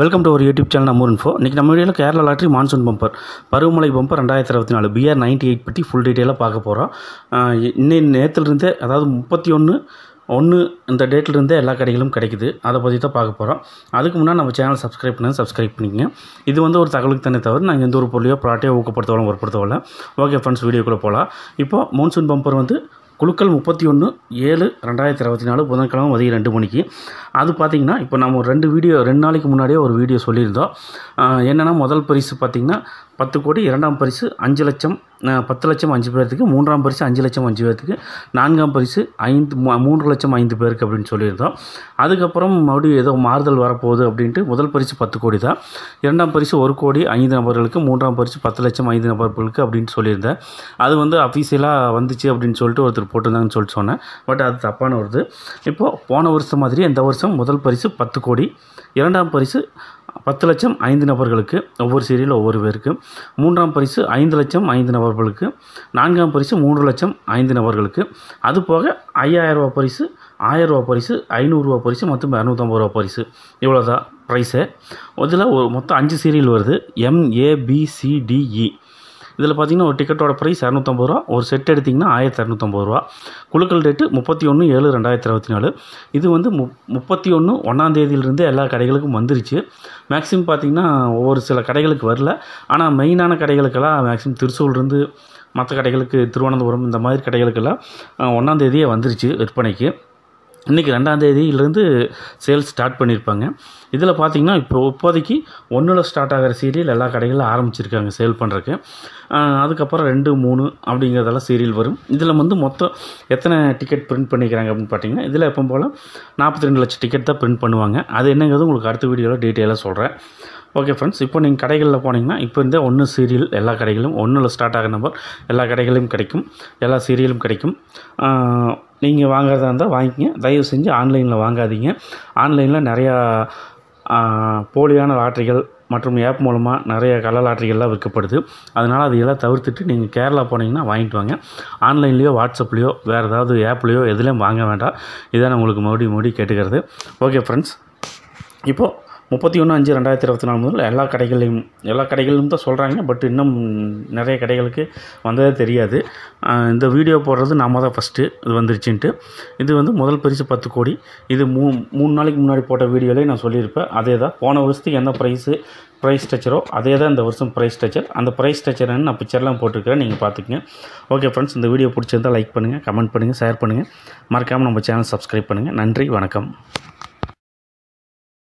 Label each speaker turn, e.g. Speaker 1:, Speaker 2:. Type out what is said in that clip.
Speaker 1: welcome to ஒரு YouTube channel நம்ம info இன்றைக்கி நம்ம வீடியோவில் கேரளா லாட்ரி மான்சூன் பம்பர் பருவமழை பம்பர் ரெண்டாயிரத்தி இருபத்தி நாலு பிஆர் நைன்டி எயிட் பற்றி ஃபுல் டீட்டெயிலாக பார்க்க போகிறோம் இன்னும் நேற்றுலேருந்தே அதாவது முப்பத்தி ஒன்று ஒன்று இந்த டேட்டிலிருந்தே எல்லா கடைகளும் கிடைக்குது அதை பற்றி தான் பார்க்க போகிறோம் அதுக்கு முன்னாடி நம்ம சேனல் சப்ஸ்கிரைப் பண்ணி சப்ஸ்கிரைப் பண்ணிங்க இது வந்து ஒரு தகவலுக்கு தனி தவிர நாங்கள் எந்த ஒரு பொருளையோ ப்ராட்டையோ ஊக்கப்படுத்தவளோ ஒருப்படுத்தவளோ ஓகே ஃப்ரெண்ட்ஸ் வீடியோக்குள்ளே போகலாம் இப்போ மான்சூன் பம்பர் வந்து குழுக்கள் முப்பத்தி ஒன்று ஏழு ரெண்டாயிரத்தி இருபத்தி நாலு புதன்கிழமை மதியம் ரெண்டு மணிக்கு அது பார்த்திங்கன்னா இப்போ நம்ம ஒரு ரெண்டு வீடியோ ரெண்டு நாளைக்கு முன்னாடியே ஒரு வீடியோ சொல்லியிருந்தோம் என்னென்னா முதல் பரிசு பார்த்திங்கன்னா பத்து கோடி இரண்டாம் பரிசு அஞ்சு லட்சம் பத்து லட்சம் அஞ்சு பேர்த்துக்கு மூன்றாம் பரிசு அஞ்சு லட்சம் அஞ்சு பேர்த்துக்கு நான்காம் பரிசு ஐந்து மூன்று லட்சம் ஐந்து பேருக்கு அப்படின்னு சொல்லியிருந்தோம் அதுக்கப்புறம் மறுபடியும் ஏதோ மாறுதல் வரப்போகுது அப்படின்ட்டு முதல் பரிசு பத்து கோடி தான் இரண்டாம் பரிசு ஒரு கோடி ஐந்து நபர்களுக்கு மூன்றாம் பரிசு பத்து லட்சம் ஐந்து நபர்களுக்கு அப்படின்னு சொல்லியிருந்தேன் அது வந்து அஃபீஷியலாக வந்துச்சு அப்படின்னு சொல்லிட்டு ஒருத்தர் அவர்கள் போட்டிருந்தாங்கன்னு சொல்லிட்டு சொன்னேன் பட் அது தப்பான வருது இப்போது போன வருஷம் மாதிரி இந்த வருஷம் முதல் பரிசு பத்து கோடி இரண்டாம் பரிசு பத்து லட்சம் ஐந்து நபர்களுக்கு ஒவ்வொரு சீரியல் ஒவ்வொரு பேருக்கு மூன்றாம் பரிசு ஐந்து லட்சம் ஐந்து நபர்களுக்கு நான்காம் பரிசு மூன்று லட்சம் ஐந்து நபர்களுக்கு அது போக ஐயாயிரரூபா பரிசு ஆயிரரூபா பரிசு ஐநூறுரூவா பரிசு மற்றும் இரநூத்தம்பது ரூபா பரிசு இவ்வளோ தான் ப்ரைஸு இதில் ஒரு மொத்தம் அஞ்சு சீரியல் வருது எம்ஏபிசிடிஇ இதில் பார்த்தீங்கன்னா ஒரு டிக்கெட்டோட ப்ரைஸ் இரநூத்தம்பது ரூபா ஒரு செட் எடுத்திங்கன்னா ஆயிரத்தி இரநூத்தம்பது ரூபா குழுக்கள் டேட்டு முப்பத்தி ஒன்று ஏழு ரெண்டாயிரத்தி இருபத்தி நாலு இது வந்து மு முப்பத்தி ஒன்று ஒன்றாந்தேதியிலிருந்து எல்லா கடைகளுக்கும் வந்துருச்சு மேக்ஸிமம் பார்த்திங்கன்னா ஒவ்வொரு சில கடைகளுக்கு வரல ஆனால் மெயினான கடைகளுக்கெல்லாம் மேக்ஸிமம் திருச்சூர்லேருந்து மற்ற கடைகளுக்கு திருவனந்தபுரம் இந்த மாதிரி கடைகளுக்கெல்லாம் ஒன்றாந்தேதியே வந்துருச்சு விற்பனைக்கு இன்றைக்கி தேதியிலேருந்து சேல்ஸ் ஸ்டார்ட் பண்ணியிருப்பாங்க இதில் பார்த்திங்கன்னா இப்போ இப்போதைக்கு ஒன்றில் ஸ்டார்ட் ஆகிற சீரியல் எல்லா கடைகளும் ஆரம்பிச்சிருக்காங்க சேல் பண்ணுறக்கு அதுக்கப்புறம் ரெண்டு மூணு அப்படிங்கிறதெல்லாம் சீரியல் வரும் இதில் வந்து மொத்தம் எத்தனை டிக்கெட் பிரிண்ட் பண்ணிக்கிறாங்க அப்படின்னு பார்த்தீங்கன்னா இதில் எப்போ போல் நாற்பத்தி ரெண்டு லட்சம் டிக்கெட் தான் பிரிண்ட் பண்ணுவாங்க அது என்னங்கிறது உங்களுக்கு அடுத்த வீடியோவில் டீட்டெயிலாக சொல்கிறேன் ஓகே ஃப்ரெண்ட்ஸ் இப்போ நீங்கள் கடைகளில் போனீங்கன்னா இப்போ இந்த ஒன்று சீரியல் எல்லா கடைகளும் ஒன்றில் ஸ்டார்ட் ஆகிற நம்பர் எல்லா கடைகளையும் கிடைக்கும் எல்லா சீரியலும் கிடைக்கும் நீங்கள் வாங்குறதா இருந்தால் வாங்கிக்கிங்க தயவு செஞ்சு ஆன்லைனில் வாங்காதீங்க ஆன்லைனில் நிறையா போலியான லாட்ரிகள் மற்றும் ஆப் மூலமாக நிறைய கள்ள லாட்ரிகள்லாம் விற்கப்படுது அதனால் அது எல்லாம் தவிர்த்துட்டு நீங்கள் கேரளா போனீங்கன்னா வாங்கிட்டு வாங்க ஆன்லைன்லேயோ வாட்ஸ்அப்லேயோ வேறு ஏதாவது ஆப்லேயோ எதுலேயும் வாங்க வேண்டாம் இதான் உங்களுக்கு மறுபடியும் மறுபடியும் கேட்டுக்கிறது ஓகே ஃப்ரெண்ட்ஸ் இப்போது முப்பத்தி ஒன்று அஞ்சு ரெண்டாயிரத்தி இருபத்தி நாலு முதல் எல்லா கடைகளையும் எல்லா கடைகளிலும் தான் சொல்கிறாங்க பட் இன்னும் நிறைய கடைகளுக்கு வந்ததே தெரியாது இந்த வீடியோ போடுறது நாம தான் ஃபஸ்ட்டு இது வந்துருச்சுன்ட்டு இது வந்து முதல் பரிசு பத்து கோடி இது மூ மூணு நாளைக்கு முன்னாடி போட்ட வீடியோலேயே நான் சொல்லியிருப்பேன் அதே தான் போன வருஷத்துக்கு என்ன ப்ரைஸு ப்ரைஸ் ஸ்ட்ரக்சரோ அதே தான் இந்த வருஷம் ப்ரைஸ் ஸ்ட்ரக்சர் அந்த ப்ரைஸ் ஸ்ட்ரக்சர்னு நான் பிக்சர்லாம் போட்டிருக்கிறேன் நீங்கள் பார்த்துக்கங்க ஓகே ஃப்ரெண்ட்ஸ் இந்த வீடியோ பிடிச்சிருந்தால் லைக் பண்ணுங்கள் கமெண்ட் பண்ணுங்கள் ஷேர் பண்ணுங்கள் மறக்காமல் நம்ம சேனல் சப்ஸ்கிரைப் பண்ணுங்கள் நன்றி வணக்கம்